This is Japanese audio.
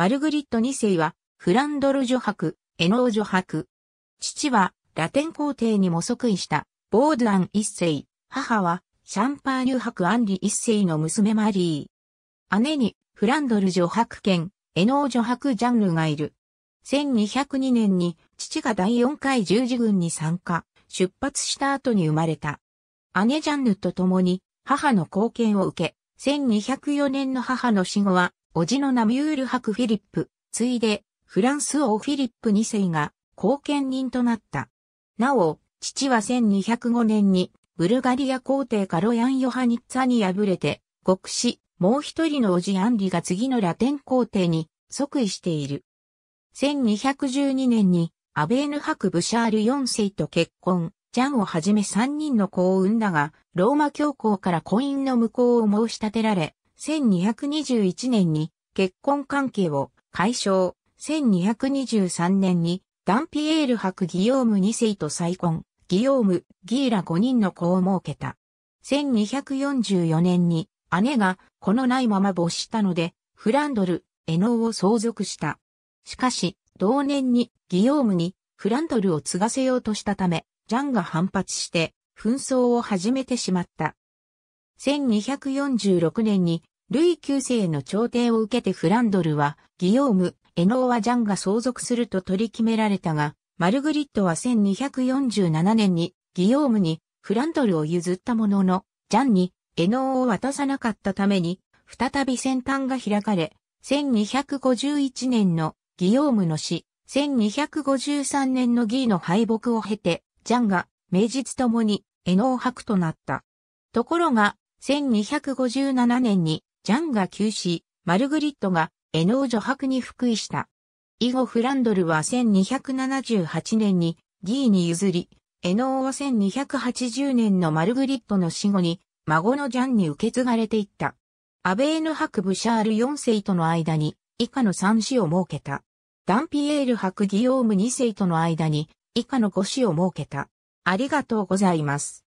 マルグリット2世は、フランドル女伯、エノー女伯。父は、ラテン皇帝にも即位した、ボードアン一世。母は、シャンパーニュ伯アンリ一世の娘マリー。姉に、フランドル女伯兼、エノー女伯ジャンルがいる。1202年に、父が第4回十字軍に参加、出発した後に生まれた。姉ジャンヌと共に、母の貢献を受け、1204年の母の死後は、叔父のナミュール博フィリップ、ついで、フランス王フィリップ2世が後見人となった。なお、父は1205年に、ブルガリア皇帝カロヤン・ヨハニッツァに敗れて、国死、もう一人の叔父アンリが次のラテン皇帝に即位している。1212年に、アベーヌ博ブシャール4世と結婚、ジャンをはじめ3人の子を産んだが、ローマ教皇から婚姻の無効を申し立てられ、1221年に結婚関係を解消、1223年にダンピエール博ギヨーム2世と再婚、ギヨーム、ギーラ5人の子を設けた。1244年に姉が子のないまま没したので、フランドル、エノーを相続した。しかし、同年にギヨームにフランドルを継がせようとしたため、ジャンが反発して紛争を始めてしまった。1246年にルイ9世の朝廷を受けてフランドルは、ギヨーム、エノーア・ジャンが相続すると取り決められたが、マルグリットは1247年に、ギヨームにフランドルを譲ったものの、ジャンにエノーを渡さなかったために、再び戦端が開かれ、1251年のギヨームの死、1253年のギーの敗北を経て、ジャンが名実ともにエノー白となった。ところが、1257年にジャンが急死、マルグリットが、エノー女白に復位した。以後フランドルは1278年に、ギーに譲り、エノーは1280年のマルグリットの死後に、孫のジャンに受け継がれていった。アベーヌ博ブシャール4世との間に、以下の3子を設けた。ダンピエール博ギオーム2世との間に、以下の5子を設けた。ありがとうございます。